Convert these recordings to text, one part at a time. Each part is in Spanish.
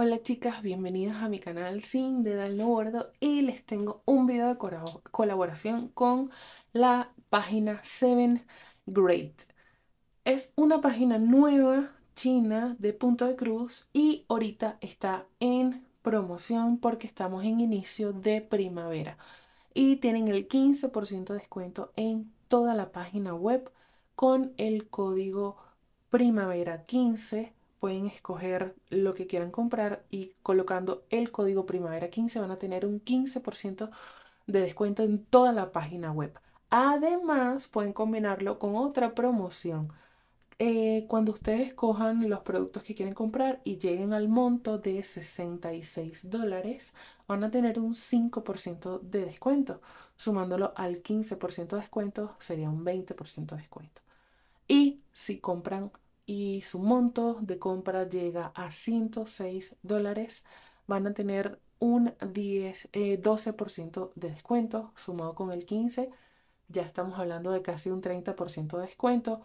Hola chicas, bienvenidas a mi canal Sin de No Bordo y les tengo un video de colaboración con la página 7 Great. Es una página nueva china de punto de cruz y ahorita está en promoción porque estamos en inicio de primavera y tienen el 15% de descuento en toda la página web con el código primavera 15 pueden escoger lo que quieran comprar y colocando el código Primavera 15 van a tener un 15% de descuento en toda la página web. Además, pueden combinarlo con otra promoción. Eh, cuando ustedes cojan los productos que quieren comprar y lleguen al monto de 66 dólares, van a tener un 5% de descuento. Sumándolo al 15% de descuento, sería un 20% de descuento. Y si compran y su monto de compra llega a 106 dólares. Van a tener un 10, 12% eh, de descuento sumado con el 15%. Ya estamos hablando de casi un 30% de descuento.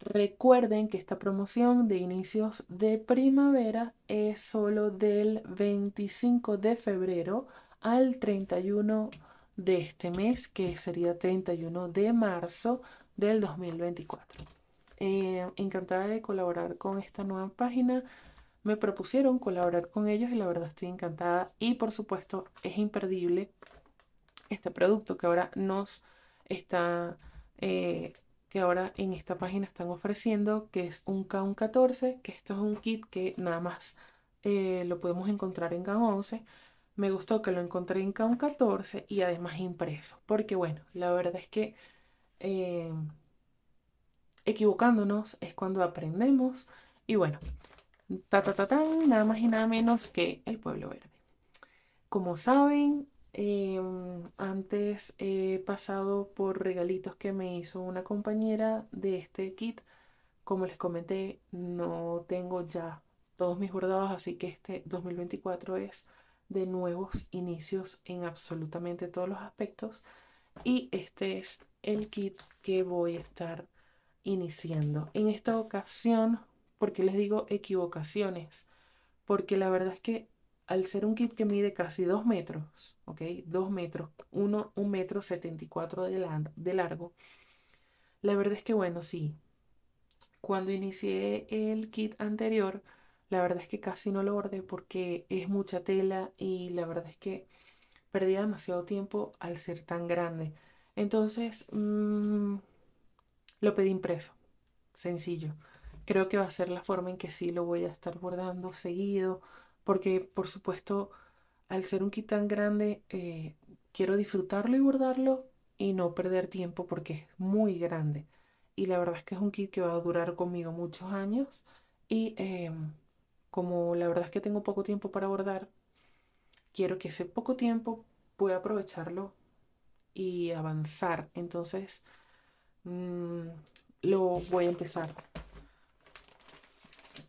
Recuerden que esta promoción de inicios de primavera es solo del 25 de febrero al 31 de este mes, que sería 31 de marzo del 2024. Eh, encantada de colaborar con esta nueva página. Me propusieron colaborar con ellos y la verdad estoy encantada. Y por supuesto es imperdible este producto que ahora nos está, eh, que ahora en esta página están ofreciendo, que es un K 14, que esto es un kit que nada más eh, lo podemos encontrar en K 11. Me gustó que lo encontré en K 14 y además impreso, porque bueno, la verdad es que equivocándonos es cuando aprendemos. Y bueno, ta, ta, ta, ta nada más y nada menos que el pueblo verde. Como saben, em, antes he pasado por regalitos que me hizo una compañera de este kit. Como les comenté, no tengo ya todos mis bordados, así que este 2024 es de nuevos inicios en absolutamente todos los aspectos. Y este es el kit que voy a estar iniciando. En esta ocasión, porque les digo equivocaciones? Porque la verdad es que al ser un kit que mide casi 2 metros, ¿ok? 2 metros, 1, un metro 74 de, de largo, la verdad es que bueno, sí, cuando inicié el kit anterior, la verdad es que casi no lo orden porque es mucha tela y la verdad es que perdía demasiado tiempo al ser tan grande. Entonces, mm, lo pedí impreso, sencillo. Creo que va a ser la forma en que sí lo voy a estar bordando seguido, porque por supuesto, al ser un kit tan grande, eh, quiero disfrutarlo y bordarlo y no perder tiempo porque es muy grande. Y la verdad es que es un kit que va a durar conmigo muchos años y em, como la verdad es que tengo poco tiempo para bordar, quiero que ese poco tiempo pueda aprovecharlo y avanzar. Entonces, Mm, lo voy a empezar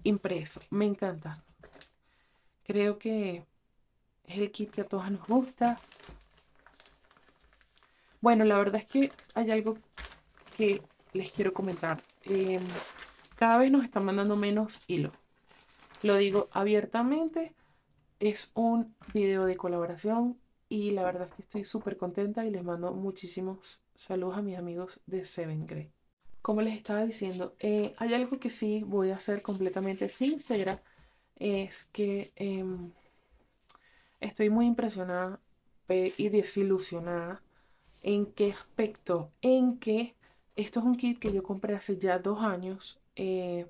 impreso. Me encanta. Creo que es el kit que a todas nos gusta. Bueno, la verdad es que hay algo que les quiero comentar. Em, cada vez nos están mandando menos hilo. Lo digo abiertamente. Es un video de colaboración y la verdad es que estoy súper contenta y les mando muchísimos Saludos a mis amigos de Seven Grey. Como les estaba diciendo, eh, hay algo que sí voy a ser completamente sincera. Es que em, estoy muy impresionada y desilusionada en qué aspecto, en que esto es un kit que yo compré hace ya dos años eh,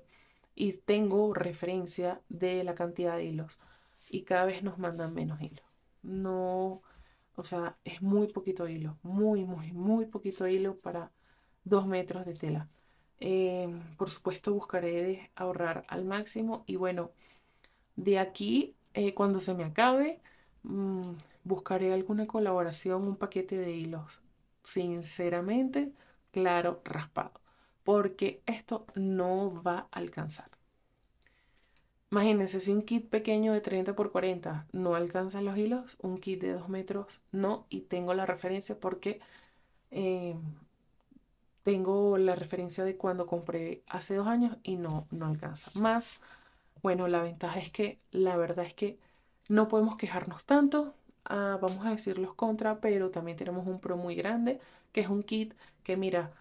y tengo referencia de la cantidad de hilos y cada vez nos mandan menos hilos. No, o sea, es muy poquito hilo, muy, muy, muy poquito hilo para dos metros de tela. Eh, por supuesto, buscaré ahorrar al máximo. Y bueno, de aquí, eh, cuando se me acabe, mm, buscaré alguna colaboración, un paquete de hilos. Sinceramente, claro, raspado. Porque esto no va a alcanzar. Imagínense, si un kit pequeño de 30 por 40 no alcanza los hilos, un kit de 2 metros no, y tengo la referencia porque eh, tengo la referencia de cuando compré hace dos años y no, no alcanza. Más, bueno, la ventaja es que la verdad es que no podemos quejarnos tanto, ah, vamos a decir los contra, pero también tenemos un pro muy grande, que es un kit que mira,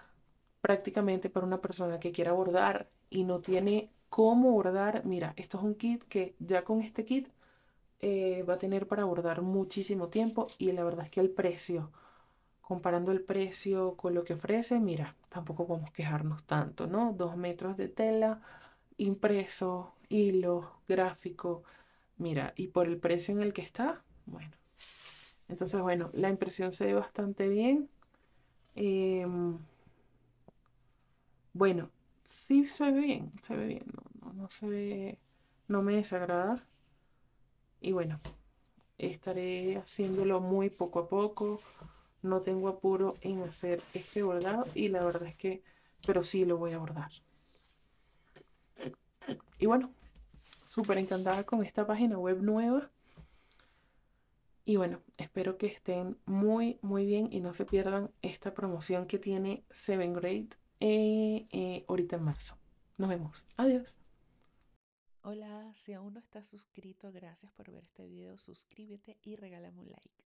prácticamente para una persona que quiera bordar y no tiene cómo bordar. Mira, esto es un kit que ya con este kit eh, va a tener para bordar muchísimo tiempo y la verdad es que el precio, comparando el precio con lo que ofrece, mira, tampoco podemos quejarnos tanto, ¿no? Dos metros de tela, impreso, hilo, gráfico, mira, y por el precio en el que está, bueno. Entonces, bueno, la impresión se ve bastante bien. Em, bueno, sí se ve bien, se ve bien, no, se ve, no me desagrada. Y bueno, estaré haciéndolo muy poco a poco. No tengo apuro en hacer este bordado y la verdad es que, pero sí lo voy a bordar. Y bueno, súper encantada con esta página web nueva. Y bueno, espero que estén muy, muy bien y no se pierdan esta promoción que tiene Seven Great eh, eh, ahorita en marzo. Nos vemos. Adiós. Hola, si aún no estás suscrito, gracias por ver este video. Suscríbete y regálame un like.